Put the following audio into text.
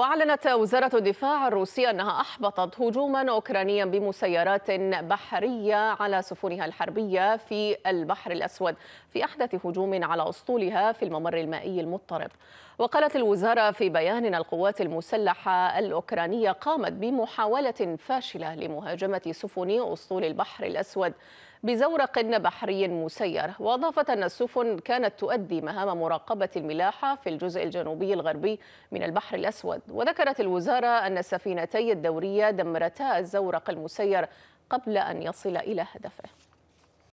وأعلنت وزارة الدفاع الروسية أنها أحبطت هجوما أوكرانيا بمسيرات بحرية على سفنها الحربية في البحر الأسود في أحدث هجوم على أسطولها في الممر المائي المضطرب وقالت الوزارة في بيان أن القوات المسلحة الأوكرانية قامت بمحاولة فاشلة لمهاجمة سفن أسطول البحر الأسود بزورق بحري مسير وأضافت أن السفن كانت تؤدي مهام مراقبة الملاحة في الجزء الجنوبي الغربي من البحر الأسود وذكرت الوزارة أن السفينتي الدورية دمرتا الزورق المسير قبل أن يصل إلى هدفه